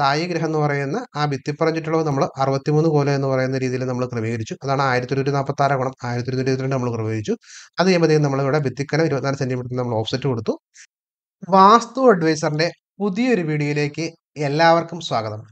സ്ഥായി ഗ്രഹം എന്ന് പറയുന്ന ആ ഭിത്തിപ്പറഞ്ഞിട്ടുള്ളത് നമ്മൾ അറുപത്തിമൂന്ന് കോലം എന്ന് പറയുന്ന രീതിയിൽ നമ്മൾ ക്രമീകരിച്ചു അതാണ് ആയിരത്തി ഒരുന്നൂറ്റി നാൽപ്പത്തി ആറ് ഗുണം ആയിരത്തി ഇരുപത്തി രണ്ട് നമ്മൾ ക്രമീകരിച്ചു അത് ചെയ്യുമ്പോഴത്തേക്കും നമ്മളിവിടെ ഭിത്തിക്കലം ഇരുപത്തിനാല് സെൻറ്റിമീറ്റർ നമ്മൾ ഓഫ്സെറ്റ് കൊടുത്തു വാസ്തു അഡ്വൈസറിൻ്റെ പുതിയൊരു വീഡിയോയിലേക്ക് എല്ലാവർക്കും സ്വാഗതം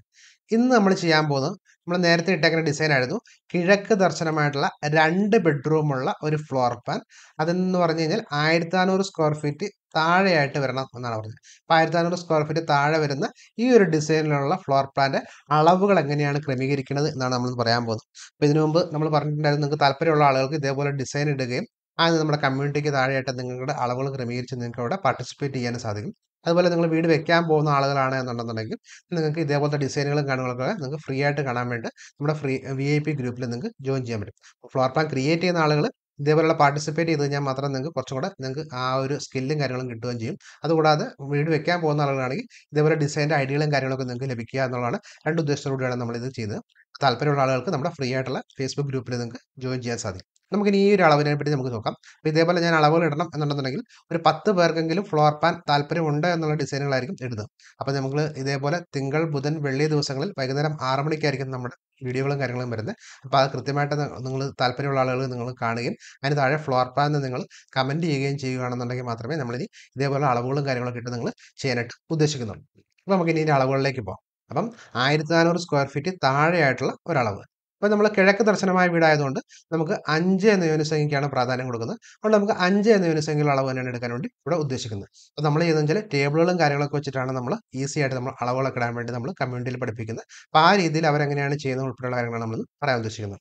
ഇന്ന് നമ്മൾ ചെയ്യാൻ പോകുന്നത് നമ്മൾ നേരത്തെ ഇട്ടേക്കുന്ന ഡിസൈൻ ആയിരുന്നു കിഴക്ക് ദർശനമായിട്ടുള്ള രണ്ട് ബെഡ്റൂമുള്ള ഒരു ഫ്ലോർ പ്ലാൻ അതെന്ന് പറഞ്ഞു കഴിഞ്ഞാൽ ആയിരത്തി നാനൂറ് സ്ക്വയർ ഫീറ്റ് താഴെയായിട്ട് വരണം എന്നാണ് പറഞ്ഞത് അപ്പം ആയിരത്തി അറുന്നൂറ് സ്ക്വയർ ഫീറ്റ് താഴെ വരുന്ന ഈ ഒരു ഡിസൈനിലുള്ള ഫ്ലോർ പ്ലാൻ്റെ അളവുകൾ എങ്ങനെയാണ് ക്രമീകരിക്കുന്നത് എന്നാണ് നമ്മൾ പറയാൻ പോകുന്നത് അപ്പം ഇതിനു മുമ്പ് നമ്മൾ പറഞ്ഞിട്ടുണ്ടായിരുന്നു നിങ്ങൾക്ക് താല്പര്യമുള്ള ആളുകൾക്ക് ഇതേപോലെ ഡിസൈൻ ഇടുകയും അത് നമ്മുടെ കമ്മ്യൂണിറ്റിക്ക് താഴെയായിട്ട് നിങ്ങളുടെ അളവുകൾ ക്രമീകരിച്ച് നിങ്ങൾക്ക് അവിടെ പാർട്ടിസിപ്പേറ്റ് ചെയ്യാൻ സാധിക്കും അതുപോലെ നിങ്ങൾ വീട് വെക്കാൻ പോകുന്ന ആളുകളാണ് എന്നുണ്ടെന്നുണ്ടെങ്കിൽ നിങ്ങൾക്ക് ഇതേപോലത്തെ ഡിസൈനുകളും കാണുകളൊക്കെ നിങ്ങൾക്ക് ഫ്രീ ആയിട്ട് കാണാൻ വേണ്ടി നമ്മുടെ ഫ്രീ വി ഐ പി ഗ്രൂപ്പിൽ നിങ്ങൾക്ക് ജോയിൻ ചെയ്യാൻ പറ്റും ഫ്ലോർ പ്ലാൻ ക്രിയേറ്റ് ചെയ്യുന്ന ആളുകൾ ഇതേപോലെയുള്ള പാർട്ടിസിപ്പേറ്റ് ചെയ്ത് കഴിഞ്ഞാൽ മാത്രം നിങ്ങൾക്ക് കുറച്ചും കൂടെ നിങ്ങൾക്ക് ആ ഒരു സ്കില്ലും കാര്യങ്ങളും കിട്ടുകയും ചെയ്യും അതുകൂടാതെ വീട് വെക്കാൻ പോകുന്ന ആളുകളാണെങ്കിൽ ഇതേപോലെ ഡിസൈൻ്റെ ഐഡിയകളും കാര്യങ്ങളൊക്കെ നിങ്ങൾക്ക് ലഭിക്കുക എന്നുള്ളതാണ് രണ്ട് ഉദ്ദേശത്തോടുകൂടിയാണ് നമ്മളിത് ചെയ്തത് താല്പര്യമുള്ള ആളുകൾക്ക് നമ്മുടെ ഫ്രീ ആയിട്ടുള്ള ഫേസ്ബുക്ക് ഗ്രൂപ്പിൽ നിങ്ങൾക്ക് ജോയിൻ ചെയ്യാൻ സാധിക്കും ഇനി ഈ ഒരു അളവിനെ പറ്റി നമുക്ക് നോക്കാം അപ്പോൾ ഇതേപോലെ ഞാൻ അളവുകൾ ഇടണം എന്നുണ്ടെന്നുണ്ടെങ്കിൽ ഒരു പത്ത് പേർക്കെങ്കിലും ഫ്ലോർ പാൻ താല്പര്യമുണ്ട് എന്നുള്ള ഡിസൈനുകളായിരിക്കും ഇടുന്നത് അപ്പോൾ നമ്മൾ ഇതേപോലെ തിങ്കൾ ബുധൻ വെള്ളി ദിവസങ്ങളിൽ വൈകുന്നേരം ആറ് മണിക്കായിരിക്കും നമ്മുടെ വീഡിയോകളും കാര്യങ്ങളും വരുന്നത് അപ്പോൾ അത് കൃത്യമായിട്ട് നിങ്ങൾ താല്പര്യമുള്ള ആളുകൾ നിങ്ങൾ കാണുകയും അതിന് താഴെ ഫ്ലോർ എന്ന് നിങ്ങൾ കമൻറ്റ് ചെയ്യുകയും ചെയ്യുകയാണെന്നുണ്ടെങ്കിൽ മാത്രമേ നമ്മളിനി ഇതേപോലെ അളവുകളും കാര്യങ്ങളൊക്കെ ഇട്ട് നിങ്ങൾ ചെയ്യാനായിട്ട് ഉദ്ദേശിക്കുന്നുള്ളൂ അപ്പോൾ നമുക്ക് ഇനി അളവുകളിലേക്ക് പോകാം അപ്പം ആയിരത്തി നാനൂറ് സ്ക്വയർ ഫീറ്റ് താഴെയായിട്ടുള്ള ഒരളവ് അപ്പോൾ നമ്മൾ കിഴക്ക് ദർശനമായ വീടായതുകൊണ്ട് നമുക്ക് അഞ്ച് എന്ന യൂനിസംഖ്യയ്ക്കാണ് പ്രാധാന്യം കൊടുക്കുന്നത് അതുകൊണ്ട് നമുക്ക് അഞ്ച് എന്ന യൂനിസംഖ്യയുള്ള അളവ് തന്നെയാണ് എടുക്കാൻ വേണ്ടി ഇവിടെ ഉദ്ദേശിക്കുന്നത് അപ്പോൾ നമ്മൾ ചെയ്യുന്നത് വെച്ചാൽ ടേബിളുകളും കാര്യങ്ങളൊക്കെ വെച്ചിട്ടാണ് നമ്മൾ ഈസി ആയിട്ട് നമ്മൾ അളവുകളൊക്കെ ഇടാൻ വേണ്ടി നമ്മൾ കമ്മ്യൂണിറ്റിയിൽ പഠിപ്പിക്കുന്നത് അപ്പോൾ ആ രീതിയിൽ അവരെങ്ങനെയാണ് ചെയ്യുന്നത് ഉൾപ്പെടെയുള്ള കാര്യങ്ങളാണ് നമ്മൾ പറയാൻ ഉദ്ദേശിക്കുന്നത്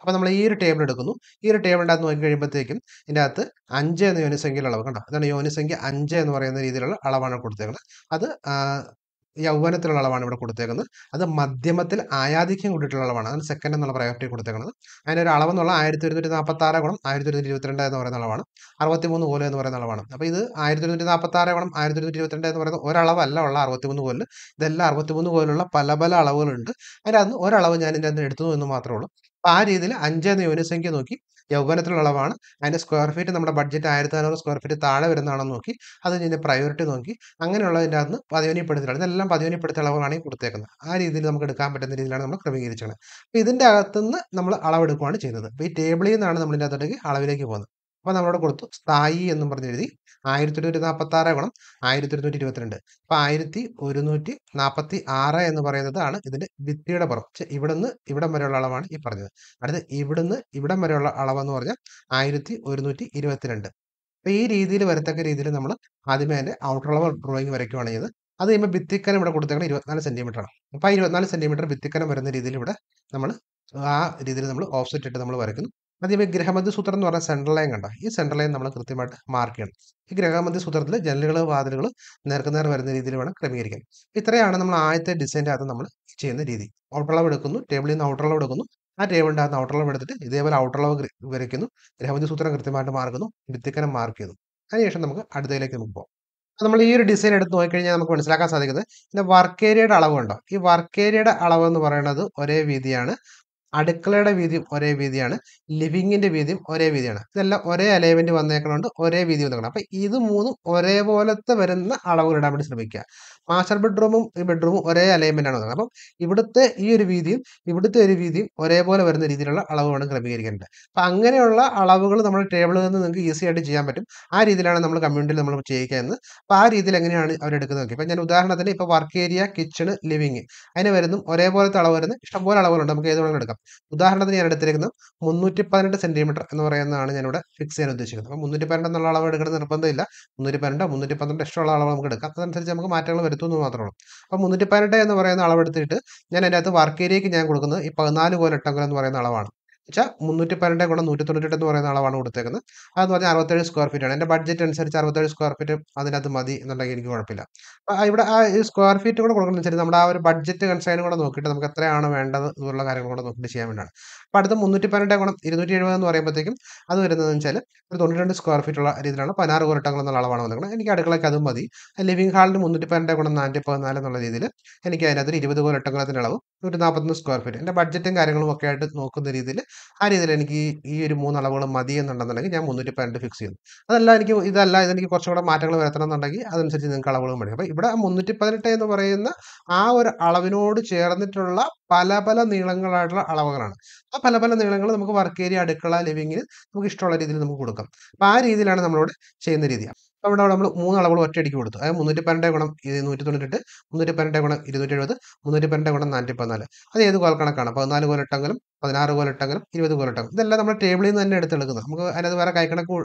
അപ്പോൾ നമ്മൾ ഈ ഒരു ടേബിൾ എടുക്കുന്നു ഈ ഒരു ടേബിളിൻ്റെ അകത്ത് നോക്കി കഴിയുമ്പോഴത്തേക്കും ഇതിൻ്റെ അകത്ത് അഞ്ച് എന്ന യോനിസംഖ്യയിലുള്ള അളവ് കണ്ടോ അതാണ് യൂനിസംഖ്യ അഞ്ച് എന്ന് പറയുന്ന രീതിയിലുള്ള അളവാണ് കൊടുത്തേക്കുന്നത് അത് യൗവനത്തിലുള്ള അളവാണ് ഇവിടെ കൊടുത്തേക്കുന്നത് അത് മധ്യമത്തിൽ ആയാധിക്യം കൂടിയിട്ടുള്ള അളവാണ് അതിന് സെക്കൻഡ് എന്നുള്ള പ്രയോറിറ്റി കൊടുത്തേക്കുന്നത് അതിനൊരു അളവെന്നുള്ള ആയിരത്തി ഒരുന്നൂറ്റി നാൽപ്പത്തി ആറ് ഗുണം ആയിരത്തി ഒരുന്നൂറ്റി ഇരുപത്തിരണ്ട് എന്ന് പറയുന്ന അളവാണ് അറുപത്തി മൂന്ന് കോല് എന്ന് പറയുന്ന അളവാണ് അപ്പോൾ ഇത് ആയിരത്തി ഒരുന്നൂറ്റി നാൽപ്പത്തി ആറ് ഗുണം ആയിരത്തി ഒരുന്നൂറ്റി ഇരുപത്തിരണ്ട് എന്ന് പറയുന്ന ഒരളവല്ല ഉള്ള അറുപത്തി മൂന്ന് കോല് ഇതെല്ലാം അറുപത്തി മൂന്ന് കോലുള്ള പല പല അളവുകളുണ്ട് അതിനകത്ത് ഒരളവ് ഞാൻ ഇതിൻ്റെ അകത്ത് എടുത്തു എന്ന് മാത്രമേ ഉള്ളൂ അപ്പോൾ ആ രീതിയിൽ അഞ്ച് എന്ന യൂണിറ്റ് നോക്കി യൗവനത്തിലുള്ള അളവാണ് അതിൻ്റെ സ്ക്വയർ ഫീറ്റ് നമ്മുടെ ബഡ്ജറ്റ് ആയിരത്തി നാനൂറ് സ്ക്വയർ ഫീറ്റ് താഴെ വരുന്നതാണെന്ന് നോക്കി അത് ഇതിൻ്റെ പ്രയോറിറ്റി നോക്കി അങ്ങനെയുള്ളതിൻ്റെ അകത്ത് പതിവനിപ്പെടുത്തില്ല ഇതെല്ലാം പതിവനിപ്പെടുത്തിയ അളവുകളാണ് ഈ കൊടുത്തേക്കുന്നത് ആ രീതിയിൽ നമുക്ക് എടുക്കാൻ പറ്റുന്ന രീതിയിലാണ് നമ്മൾ ക്രമീകരിച്ചത് അപ്പോൾ ഇതിൻ്റെ അകത്തുനിന്ന് നമ്മൾ അളവെടുക്കുകയാണ് ചെയ്യുന്നത് അപ്പോൾ ഈ ടേബിളിൽ നിന്നാണ് നമ്മളിൻ്റെ അകത്തോട്ടേക്ക് അളവിലേക്ക് പോകുന്നത് അപ്പോൾ നമ്മളോട് കൊടുത്തു സ്ഥായി എന്നും പറഞ്ഞ് എഴുതി ആയിരത്തി ഒരുന്നൂറ്റി നാൽപ്പത്തി ആറ് ഗുണം ആയിരത്തി ഒരുന്നൂറ്റി ഇരുപത്തിരണ്ട് അപ്പോൾ ആയിരത്തി ഒരുന്നൂറ്റി നാൽപ്പത്തി ആറ് എന്ന് പറയുന്നതാണ് ഇതിൻ്റെ ഭിത്തിയുടെ പുറം ഇവിടുന്ന് ഇവിടം വരെയുള്ള അളവാണ് ഈ പറഞ്ഞത് അടുത്ത് ഇവിടുന്ന് ഇവിടം വരെയുള്ള അളവെന്ന് പറഞ്ഞാൽ ആയിരത്തി ഒരുന്നൂറ്റി ഇരുപത്തിരണ്ട് അപ്പോൾ ഈ രീതിയിൽ വരത്തക്ക രീതിയിൽ നമ്മൾ ആദ്യമേ അതിൻ്റെ ഔട്ടർ അളവ് ഡ്രോയിങ് വരയ്ക്കുകയാണ് അത് കഴിയുമ്പോൾ ഭിത്തിക്കനം ഇവിടെ കൊടുത്തേക്കണം ഇരുപത്തിനാല് സെൻറ്റിമീറ്റർ ആണ് അപ്പോൾ ആ ഇരുപത്തിനാല് സെൻറ്റിമീറ്റർ ഭിത്തിക്കനം വരുന്ന രീതിയിൽ ഇവിടെ നമ്മൾ ആ രീതിയിൽ നമ്മൾ ഓഫ്സെറ്റ് ഇട്ട് നമ്മൾ വരയ്ക്കുന്നു ആദ്യമേ ഗ്രഹമധ്യ സൂത്രം എന്ന് പറഞ്ഞാൽ സെൻട്രൽ ലൈൻ കണ്ട ഈ സെൻട്രൽ ലൈൻ നമ്മൾ കൃത്യമായിട്ട് മാർക്ക് ചെയ്യണം ഈ ഗ്രഹമധ്യ സൂത്രത്തിൽ ജനലുകൾ വാതിലുകൾ നേർക്കുനേർ വരുന്ന രീതിയിൽ വേണം ക്രമീകരിക്കാൻ ഇത്രയാണ് നമ്മൾ ആദ്യത്തെ ഡിസൈൻ്റെ അകത്ത് നമ്മൾ ചെയ്യുന്ന രീതി ഔട്ടർ അളവ് എടുക്കുന്നു ടേബിളിൽ നിന്ന് ഔട്ടർ അളവ് എടുക്കുന്നു ആ ടേബിളിൻ്റെ അകത്ത് അളവ് എടുത്തിട്ട് ഇതേപോലെ ഔട്ടർ അളവ് വരയ്ക്കുന്നു ഗ്രഹമധ്യ സൂത്രം കൃത്യമായിട്ട് മാർക്കുന്നു ഭിത്തിക്കനം മാർക്ക് ചെയ്യുന്നു അതിനുശേഷം നമുക്ക് അടുത്തതിലേക്ക് നമുക്ക് പോകാം നമ്മൾ ഈ ഒരു ഡിസൈൻ എടുത്ത് നോക്കിക്കഴിഞ്ഞാൽ നമുക്ക് മനസ്സിലാക്കാൻ സാധിക്കുന്നത് ഇതിൻ്റെ വർക്ക് ഏരിയയുടെ അളവ് ഉണ്ടോ ഈ വർക്ക് ഏരിയയുടെ അളവ് എന്ന് പറയുന്നത് ഒരേ വീതിയാണ് അടുക്കളയുടെ വീതിയും ഒരേ വീതിയാണ് ലിവിങ്ങിൻ്റെ വീതിയും ഒരേ വീതിയാണ് ഇതെല്ലാം ഒരേ അലൈൻമെൻറ്റ് വന്നേക്കണോണ്ട് ഒരേ വീതി വന്നേക്കണം അപ്പോൾ ഇത് മൂന്നും ഒരേപോലത്തെ വരുന്ന അളവുകൾ ഇടാൻ വേണ്ടി ശ്രമിക്കുക മാസ്റ്റർ ബെഡ്റൂമും ഈ ബെഡ്റൂമും ഒരേ അലൈൻമെൻ്റ് ആണ് അപ്പം ഇവിടുത്തെ ഈ ഒരു വീതിയും ഇവിടുത്തെ ഒരു വീതിയും ഒരേപോലെ വരുന്ന രീതിയിലുള്ള അളവ് വേണം ക്രമീകരിക്കേണ്ടത് അപ്പം അങ്ങനെയുള്ള അളവുകൾ നമ്മൾ ടേബിളിൽ നിന്ന് നിങ്ങൾക്ക് ഈസി ആയിട്ട് ചെയ്യാൻ പറ്റും ആ രീതിയിലാണ് നമ്മൾ കമ്മ്യൂണിറ്റിയിൽ നമ്മൾ ചെയ്യിക്കുന്നത് അപ്പോൾ ആ രീതിയിൽ എങ്ങനെയാണ് അവർ എടുക്കുന്നത് ഇപ്പം ഞാൻ ഉദാഹരണത്തിന് ഇപ്പോൾ വർക്ക് ഏരിയ കിച്ചണ് ലിവിങ് അതിന് വരുന്ന ഒരേപോലത്തെ അളവ് വരുന്ന ഇഷ്ടംപോലെ അളവുകളുണ്ട് നമുക്ക് ഏത് എടുക്കാം ഉദാഹരണത്തിന് ഞാൻ എടുത്തിരിക്കുന്നത് മുന്നൂറ്റി പതിനെട്ട് സെൻറ്റിമീറ്റർ എന്ന് പറയുന്നതാണ് ഞാനിവിടെ ഫിക്സ് ചെയ്യാൻ ഉദ്ദേശിക്കുന്നത് അപ്പോൾ മുന്നൂറ്റി പന്ത്രണ്ട് എന്നുള്ള അളവ് എടുക്കണം നിർബന്ധമില്ല മുന്നൂറ്റി പന്ത്രണ്ട് മുന്നൂറ്റി പന്ത്രണ്ട് ഇഷ്ടമുള്ള അളവ് നമുക്ക് എടുക്കാം അതനുസരിച്ച് നമുക്ക് മാറ്റങ്ങൾ എടുത്തു എന്ന് മാത്രമേ ഉള്ളൂ അപ്പോൾ മുന്നൂറ്റി പതിനെട്ട് എന്ന് പറയുന്ന അളവെടുത്തിട്ട് ഞാൻ അതിൻ്റെ അകത്ത് വർക്ക് ഏരിയയ്ക്ക് ഞാൻ കൊടുക്കുന്നത് ഈ പതിനാല് കോൽ എട്ടങ്കൽ എന്ന് പറയുന്ന അളവാണ് വെച്ചാൽ മുന്നൂറ്റി പന്ത്രണ്ട് ഗുണം നൂറ്റി തൊണ്ണൂറ്റെട്ട് എന്ന് പറയുന്ന അളവാണ് കൊടുത്തേക്കുന്നത് അതെന്ന് പറഞ്ഞാൽ അറുപത്തേഴ് സ്ക്വയർ ഫീറ്റ് ആണ് എൻ്റെ ബഡ്ജറ്റ് അനുസരിച്ച് അറുപത്തേഴ് സ്ക്വയർ ഫീറ്റ് അതിനകത്ത് മതി എന്നുണ്ടെങ്കിൽ എനിക്ക് കുഴപ്പമില്ല അപ്പോൾ ഇവിടെ ആ സ്ക്വയർ ഫീറ്റ് കൂടെ കൊടുക്കുന്നതനുസരിച്ച് നമ്മുടെ ആ ഒരു ബഡ്ജറ്റ് കൺസൈൻ കൂടെ നോക്കിയിട്ട് നമുക്ക് എത്രയാണ് വേണ്ടത് എന്നുള്ള കാര്യങ്ങൾ കൂടെ നോക്കിയിട്ട് ചെയ്യാൻ വേണ്ടിയാണ് അപ്പോൾ അടുത്ത മുന്നൂറ്റി പന്ത്രണ്ട് ഗുണം ഇരുന്നൂറ്റി എഴുപത് എന്ന് പറയുമ്പോഴത്തേക്കും അത് വരുന്നതെന്ന് വെച്ചാൽ ഒരു തൊണ്ണൂറ്റി സ്ക്വയർ ഫീറ്റ് ഉള്ള രീതിയിലാണ് പതിനാറ് കുരട്ടങ്ങൾ എന്നുള്ള അളവാണ് വന്നിരിക്കുന്നത് എനിക്ക് അടുക്കളയ്ക്ക് അതും മതി ലിവിംഗ് ഹാളിന് മുന്നൂറ്റി പന്ത്രണ്ട് ഗുണം നാനൂറ്റി പതിനാല് എന്നുള്ള രീതിയിൽ എനിക്ക് അതിനകത്ത് ഒരു ഇരുപത് കുരട്ടങ്ങളത്തിൻ്റെ അളവ് നൂറ്റി നാൽപ്പത്തൊന്ന് സ്ക്വയർ ഫീറ്റ് എൻ്റെ ബഡ്ജറ്റും കാര്യങ്ങളും ഒക്കെ ആയിട്ട് നോക്കുന്ന രീതിയിൽ ആ രീതിയിൽ എനിക്ക് ഈ ഒരു മൂന്ന് അളവുകൾ മതി എന്നുണ്ടെന്നുണ്ടെങ്കിൽ ഞാൻ മുന്നൂറ്റി പന്ത്രണ്ട് ഫിക്സ് ചെയ്യുന്നു അതല്ല എനിക്ക് ഇതല്ല ഇതെനിക്ക് കൂടെ മാറ്റങ്ങൾ വരുത്തണം എന്നുണ്ടെങ്കിൽ അതനുസരിച്ച് നിങ്ങൾക്ക് അളവുകൾ മതി അപ്പോൾ ഇവിടെ മുന്നൂറ്റി പതിനെട്ട് എന്ന് പറയുന്ന ആ ഒരു അളവിനോട് ചേർന്നിട്ടുള്ള പല പല നീളങ്ങളായിട്ടുള്ള അളവുകളാണ് ആ പല പല നീളങ്ങൾ നമുക്ക് വർക്ക് ഏരിയ അടുക്കള ലിവിങ്ങിൽ നമുക്ക് ഇഷ്ടമുള്ള രീതിയിൽ നമുക്ക് കൊടുക്കാം അപ്പോൾ ആ രീതിയിലാണ് നമ്മളോട് ചെയ്യുന്ന രീതി അപ്പോൾ ഇവിടെ നമ്മൾ മൂന്ന് അളവുകൾ ഒറ്റയടിക്ക് കൊടുത്തു അതായത് മുന്നൂറ്റി പന്ത്രണ്ട് ഗുണം നൂറ്റി തൊണ്ണൂറ്റെട്ട് മുന്നൂറ്റി പന്ത്രണ്ട് ഗുണം ഇരുന്നൂറ്റി എഴുപത് മുന്നൂറ്റി പന്ത്രണ്ട് ഗുണം നാനൂറ്റി പതിനാല് അത് ഏത് കോൽ കണക്കാണ് പതിനാല് കോലിട്ടെങ്കിലും പതിനാറ് കോലിട്ടെങ്കിലും ഇരുപത് കോലിട്ടെങ്കിലും ഇതെല്ലാം നമ്മൾ ടേബിളിൽ നിന്ന് തന്നെ എടുത്തെടുക്കുന്നത് നമുക്ക് അതിനകത്ത് വേറെ കൈക്കണക്ക്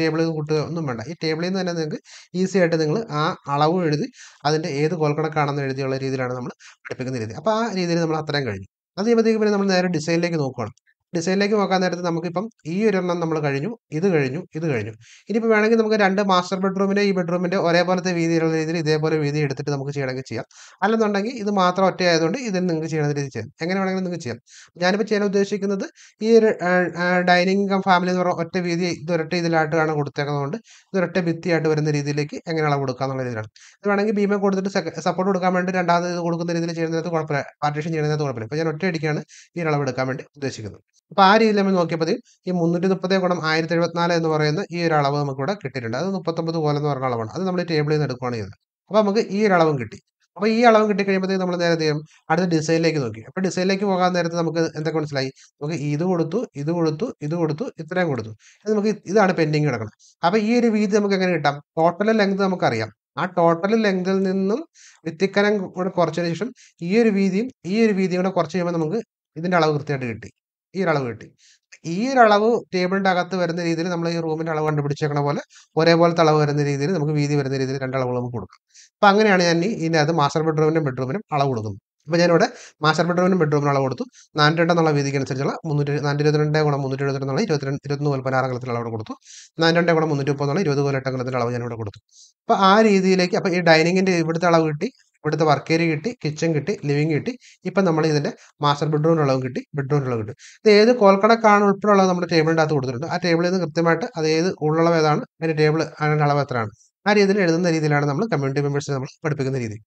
ടേബിളിൽ നിന്ന് കൂട്ടുക ഒന്നും വേണ്ട ഈ ടേബിളിൽ നിന്ന് തന്നെ നിങ്ങൾക്ക് ഈസി ആയിട്ട് നിങ്ങൾ ആ അളവ് എഴുതി അതിൻ്റെ ഏത് കോൽ കണക്കാണെന്ന് എഴുതിയുള്ള രീതിയിലാണ് നമ്മൾ പഠിപ്പിക്കുന്ന രീതി അപ്പോൾ ആ രീതിയിൽ നമ്മൾ അത്രയും കഴിഞ്ഞു അത് ചെയ്യുമ്പോഴത്തേക്ക് പിന്നെ നമ്മൾ നേരെ ഡിസൈനിലേക്ക് നോക്കുകയാണ് ഡിസൈനിലേക്ക് നോക്കാൻ നേരത്തെ നമുക്കിപ്പം ഈ ഒരെണ്ണം നമ്മൾ കഴിഞ്ഞു ഇത് കഴിഞ്ഞു ഇത് കഴിഞ്ഞു ഇനിയിപ്പോൾ വേണമെങ്കിൽ നമുക്ക് രണ്ട് മാസ്റ്റർ ബെഡ്റൂമിൻ്റെ ഈ ബെഡ്റൂമിൻ്റെ ഒരേപോലത്തെ വീതിയിലുള്ള രീതിയിൽ ഇതേപോലെ വീതി എടുത്തിട്ട് നമുക്ക് ചെയ്യണമെങ്കിൽ ചെയ്യാം അല്ലെന്നുണ്ടെങ്കിൽ ഇത് മാത്രം ഒറ്റ ആയതുകൊണ്ട് ഇതിന് നിങ്ങൾക്ക് ചെയ്യണ രീതി ചെയ്യാം എങ്ങനെ വേണമെങ്കിലും നിങ്ങൾക്ക് ചെയ്യാം ഞാനിപ്പോൾ ചെയ്യാൻ ഉദ്ദേശിക്കുന്നത് ഈ ഒരു ഡൈനിങ് ഫാമിലി എന്ന് പറഞ്ഞ ഒറ്റ വീതി ഇതൊരൊറ്റ ഇതിലായിട്ടാണ് കൊടുത്തേക്കുന്നതുകൊണ്ട് ഇതൊരൊറ്റ ഭിത്തിയായിട്ട് വരുന്ന രീതിയിലേക്ക് എങ്ങനെ അളവ് കൊടുക്കുക എന്നുള്ള രീതിയിലാണ് ഇത് വേണമെങ്കിൽ ബീമെ കൊടുത്തിട്ട് സപ്പോർട്ട് കൊടുക്കാൻ വേണ്ടി രണ്ടാമത് ഇത് കൊടുക്കുന്ന രീതിയിൽ ചെയ്യുന്നതിനകത്ത് കുഴപ്പമില്ല പാർട്ടീഷൻ ചെയ്യുന്നതിനകത്ത് കുഴപ്പമില്ല ഇപ്പോൾ ഞാൻ ഒറ്റയടിക്കാണ് ഈ അളവ് എടുക്കാൻ വേണ്ടി ഉദ്ദേശിക്കുന്നത് അപ്പോൾ ആ രീതിയിൽ നമ്മൾ നോക്കിയപ്പോൾ ഈ മുന്നൂറ്റി മുപ്പത് ഗുണം ആയിരത്തി എഴുപത്തിനാല് എന്ന് പറയുന്ന ഈ ഒരു അളവ് നമുക്കിവിടെ കിട്ടിയിട്ടുണ്ട് അത് മുപ്പത്തൊമ്പത് കോലം എന്ന് പറഞ്ഞ അളവാണ് അത് നമ്മൾ ടേബിളിൽ നിന്ന് എടുക്കുകയാണ് ചെയ്തത് അപ്പോൾ നമുക്ക് ഈ ഒരു അളവും കിട്ടി അപ്പോൾ ഈ അളവും കിട്ടിക്കഴിയുമ്പോഴത്തേക്ക് നമ്മൾ നേരെ ചെയ്യും അടുത്ത ഡിസൈനിലേക്ക് നോക്കി അപ്പോൾ ഡിസൈനിലേക്ക് പോകാൻ നേരത്തെ നമുക്ക് എന്തൊക്കെ മനസ്സിലായി നമുക്ക് ഇത് കൊടുത്തു ഇത് കൊടുത്തു ഇത് കൊടുത്തു ഇത്രയും കൊടുത്തു അത് നമുക്ക് ഇതാണ് പെൻഡിങ് കിടക്കണം അപ്പോൾ ഈ ഒരു വീതി നമുക്ക് എങ്ങനെ കിട്ടാം ടോട്ടൽ ലെങ്ത് നമുക്കറിയാം ആ ടോട്ടൽ ലെങ്തിൽ നിന്നും വിത്തിക്കനം കൂടെ കുറച്ചതിന് ശേഷം ഈ ഒരു വീതിയും ഈ ഒരു വീതിയും കൂടെ കുറച്ച് കഴിയുമ്പോൾ നമുക്ക് ഇതിൻ്റെ അളവ് കൃത്യമായിട്ട് കിട്ടി ഈ ഒരളവ് കിട്ടി ഈ ഒരളവ് ടേബിളിൻ്റെ അകത്ത് വരുന്ന രീതിയിൽ നമ്മൾ ഈ റൂമിൻ്റെ അളവ് കണ്ടുപിടിച്ചേക്കണ പോലെ ഒരേപോലത്തെ അളവ് വരുന്ന രീതിയിൽ നമുക്ക് വീതി വരുന്ന രീതിയിൽ രണ്ട് അളവുകൾ നമുക്ക് കൊടുക്കാം അപ്പം അങ്ങനെയാണ് ഞാൻ അത് മാസ്റ്റർ ബെഡ്റൂമിനും ബെഡ്റൂമിനും അളവ് കൊടുക്കുന്നത് അപ്പോൾ ഞാനിവിടെ മാസ്റ്റർ ബെഡ്റൂമിനും ബെഡ്റൂമിനും അളവ് കൊടുത്തു നാനൂറ്റി രണ്ട് എന്നുള്ള അനുസരിച്ചുള്ള മുന്നൂറ്റി നാനൂറ്റി ഇരുപത്തിരണ്ട് ഗുണം മുന്നൂറ്റി എഴുപത്തി എന്നുള്ള ഇരുപത്തിരണ്ട് ഇരുപത്തി കോൽ പതിനാറ് അംഗലത്തിൽ അളവ് കൊടുത്തു നാനൂറ്റി രണ്ട് ഗുണം മുന്നൂറ്റി മുപ്പത്തിനുള്ള എന്നുള്ള ഇരുപത് കോൽ എട്ട് അംഗലത്തിൻ്റെ അളവ് ഞാനിവിടെ കൊടുത്തു അപ്പോൾ ആ രീതിയിലേക്ക് അപ്പോൾ ഈ ഡൈനിങ്ങിൻ്റെ ഇവിടുത്തെ അളവ് കിട്ടി ഇവിടുത്തെ വർക്ക് ഏരിയ കിട്ടി കിച്ചൺ കിട്ടി ലിവിങ് കിട്ടി ഇപ്പം നമ്മൾ ഇതിൻ്റെ മാസ്റ്റർ ബെഡ്റൂമിൻ്റെ അളവ് കിട്ടി ബെഡ്റൂമിൻ്റെ അളവ് കിട്ടി ഇത് ഏത് കോൽക്കണക്കാണ് ഉൾപ്പെടെയുള്ളത് നമ്മുടെ ടേബിളിൻ്റെ അകത്ത് കൊടുത്തിട്ടുണ്ട് ആ ടേബിളിൽ നിന്ന് കൃത്യമായിട്ട് അത് ഏത് ഉള്ളളവ് ഏതാണ് അതിൻ്റെ ടേബിൾ അതിൻ്റെ അളവ് എത്രയാണ് ആ രീതിയിൽ എഴുതുന്ന രീതിയിലാണ് നമ്മൾ കമ്മ്യൂണിറ്റി മെമ്പേഴ്സിനെ നമ്മൾ പഠിപ്പിക്കുന്ന രീതി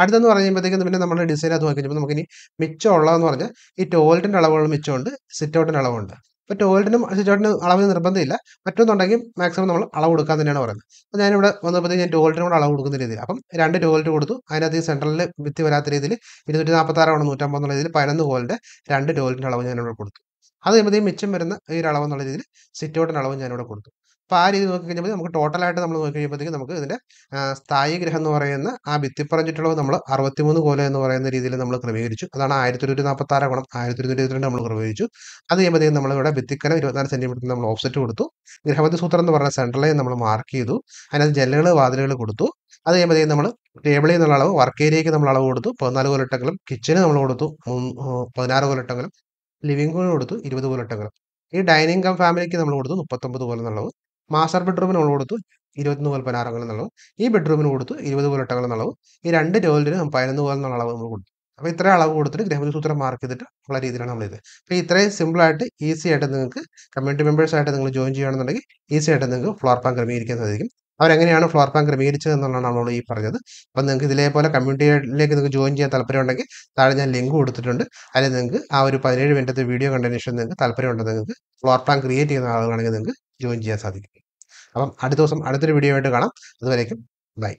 അടുത്തെന്ന് പറയുമ്പോഴത്തേക്കും പിന്നെ നമ്മുടെ ഡിസൈൻ അത് നോക്കി നമുക്ക് ഇനി മിച്ചം ഉള്ളതെന്ന് പറഞ്ഞാൽ ഈ ടോയ്ലറ്റിൻ്റെ അളവുകൾ മിച്ചമുണ്ട് സിറ്റ് ഔട്ടിൻ്റെ അളവുണ്ട് ഇപ്പോൾ ടോയ്ലറ്റിനും സിറ്റൗട്ടിനും അളവിന് നിർബന്ധമില്ല മറ്റൊന്നുണ്ടെങ്കിൽ മാക്സിമം നമ്മൾ അളവ് കൊടുക്കാൻ തന്നെയാണ് പറയുന്നത് അപ്പോൾ ഞാനിവിടെ വന്നപ്പോഴത്തേക്ക് ഞാൻ ടോയ്ലറ്റിനും കൂടെ അളവ് കൊടുക്കുന്ന രീതിയിൽ അപ്പം രണ്ട് ടോയ്ലറ്റ് കൊടുത്തു അതിനകത്ത് ഈ സെൻട്രലിൽ വിത്തി വരാത്ത രീതിയിൽ ഇരുന്നൂറ്റി നാൽപ്പത്താറാണ് നൂറ്റമ്പത് എന്നുള്ള രീതിയിൽ പതിനൊന്ന് കോലിൻ്റെ രണ്ട് ടോയ്ലറ്റിൻ്റെ അളവ് ഞാനിവിടെ കൊടുത്തു അത് കഴിയുമ്പോഴത്തേക്കും മിച്ചം വരുന്ന ഈ ഒരു അളവെന്നുള്ള രീതിയിൽ സിറ്റൗട്ടിൻ്റെ അളവ് ഞാനിവിടെ കൊടുത്തു അപ്പോൾ ആ രീതി നോക്കി കഴിഞ്ഞപ്പോൾ നമുക്ക് ടോട്ടലായിട്ട് നമ്മൾ നോക്കി കഴിയുമ്പോഴത്തേക്ക് നമുക്ക് ഇതിൻ്റെ സ്ഥായി ഗ്രഹം എന്ന് പറയുന്ന ആ ഭിത്തി പറഞ്ഞിട്ടുള്ളത് നമ്മൾ അറുപത്തിമൂന്ന് കോലം എന്ന് പറയുന്ന രീതിയിൽ നമ്മൾ ക്രമീകരിച്ചു അതാണ് ആയിരത്തി ഒരുന്നൂറ്റി നാൽപ്പത്തി ഗുണം ആയിരത്തി ഇരുന്നൂറ്റി ഇരുപത്തിരണ്ട് നമ്മൾ ക്രമീകരിച്ചു അത് കഴിയുമ്പോഴത്തേക്കും നമ്മളിവിടെ ഭിത്തിക്കലം ഇരുപത്തിനാല് സെൻറ്റിമീറ്റർ നമ്മൾ ഓഫ്സെറ്റ് കൊടുത്തു ഗ്രഹപതി സൂത്രം എന്ന് പറഞ്ഞ സെൻട്രലൈൻ നമ്മൾ മാർക്ക് ചെയ്തു അതിനകത്ത് ജനലുകൾ വാതിലുകൾ കൊടുത്തു അത് കഴിയുമ്പോഴത്തേക്കും നമ്മൾ ടേബിളിൽ നിന്നുള്ള അളവ് വർക്ക് ഏരിയയ്ക്ക് നമ്മൾ അളവ് കൊടുത്തു പതിനാല് കോലിട്ടെങ്കിലും കിച്ചന് നമ്മൾ കൊടുത്തു പതിനാറ് കോലിട്ടെങ്കിലും ലിവിംഗ് റൂമിന് കൊടുത്തു ഇരുപത് കോലിട്ടെങ്കിലും ഈ ഡൈനിങ് കം ഫാമിലിക്ക് നമ്മൾ കൊടുത്തു മുപ്പത്തൊമ്പത് കോലം എന്നുള്ളത് മാസ്റ്റർ ബെഡ്റൂമിന് നമ്മൾ കൊടുത്തു ഇരുപത്തിയൊന്ന് പോലെ പതിനാറ് എന്നുള്ള ഈ ബെഡ്റൂമിന് കൊടുത്തു ഇരുപത് പോലെ എട്ടങ്ങൾ എന്നുള്ള ഈ രണ്ട് ടോയ്ലറ്റിനും പതിനൊന്ന് പോലെ എന്നുള്ള അളവ് നമ്മൾ കൊടുത്തു അപ്പോൾ ഇത്രയും അളവ് കൊടുത്തിട്ട് ഗ്രഹസൂത്രം മാർക്ക് ചെയ്തിട്ട് ഉള്ള രീതിയിലാണ് നമ്മൾ ഇത് അപ്പോൾ ഇത്രയും സിമ്പിളായിട്ട് ഈസി ആയിട്ട് നിങ്ങൾക്ക് കമ്മ്യൂണിറ്റി മെമ്പേഴ്സ് ആയിട്ട് നിങ്ങൾ ജോയിൻ ചെയ്യുകയാണെന്നുണ്ടെങ്കിൽ ഈസി ആയിട്ട് നിങ്ങൾക്ക് ഫ്ലോർ പ്ലാൻ ക്രമീകരിക്കാൻ സാധിക്കും അവരെങ്ങനെയാണ് ഫ്ലോർ പ്ലാൻ ക്രമീകരിച്ചത് എന്നുള്ളതാണ് നമ്മൾ ഈ പറഞ്ഞത് അപ്പം നിങ്ങൾക്ക് ഇതേപോലെ കമ്മ്യൂണിറ്റിയിലേക്ക് നിങ്ങൾക്ക് ജോയിൻ ചെയ്യാൻ താല്പര്യമുണ്ടെങ്കിൽ താഴെ ഞാൻ ലിങ്ക് കൊടുത്തിട്ടുണ്ട് അതിൽ നിങ്ങൾക്ക് ആ ഒരു പതിനേഴ് മിനിറ്റത്തെ വീഡിയോ കണ്ടതിന് ശേഷം നിങ്ങൾക്ക് താല്പര്യമുണ്ടെങ്കിൽ നിങ്ങൾക്ക് ഫ്ലോർ പ്ലാൻ ക്രിയേറ്റ് ചെയ്യുന്ന ആളുകളാണെങ്കിൽ നിങ്ങൾക്ക് ജോയിൻ ചെയ്യാൻ സാധിക്കും അപ്പം അടുത്ത ദിവസം അടുത്തൊരു വീഡിയോ ആയിട്ട് കാണാം അതുവരേക്കും ബൈ